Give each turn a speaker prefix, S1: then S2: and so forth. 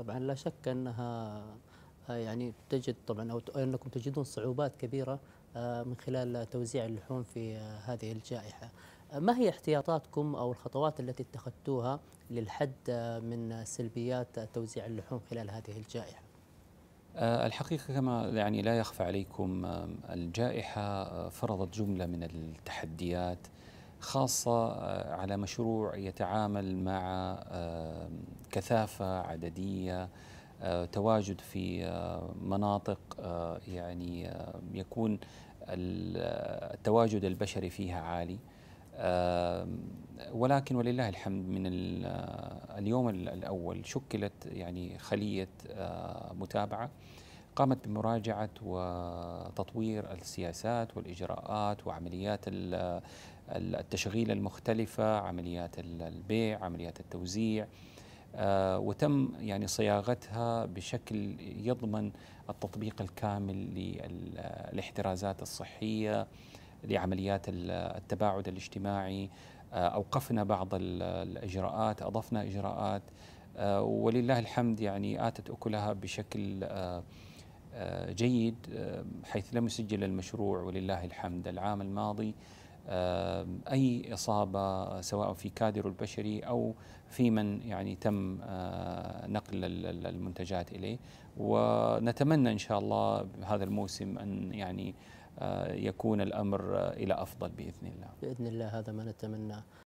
S1: طبعا لا شك انها آه، يعني تجد طبعا او انكم تجدون صعوبات كبيره آه، من خلال توزيع اللحوم في آه، هذه الجائحه. ما هي احتياطاتكم او الخطوات التي اتخذتوها للحد من سلبيات توزيع اللحوم خلال هذه الجائحه؟
S2: الحقيقه كما يعني لا يخفى عليكم الجائحه فرضت جمله من التحديات خاصة آه، على مشروع يتعامل مع آه، كثافة عددية آه، تواجد في مناطق يعني يكون التواجد البشري فيها عالي ولكن ولله الحمد من اليوم الأول شكلت يعني خلية متابعة قامت بمراجعة وتطوير السياسات والإجراءات وعمليات التشغيل المختلفة عمليات البيع عمليات التوزيع آه، وتم يعني صياغتها بشكل يضمن التطبيق الكامل للاحترازات الصحية لعمليات التباعد الاجتماعي آه، أوقفنا بعض الإجراءات أضفنا إجراءات آه، ولله الحمد يعني آتت أكلها بشكل جيد حيث لم يسجل المشروع ولله الحمد العام الماضي أي إصابة سواء في كادر البشري أو في من يعني تم آه، نقل المنتجات إليه ونتمنى إن شاء الله هذا الموسم أن يعني آه، يكون الأمر إلى أفضل بإذن الله
S1: بإذن الله هذا ما نتمناه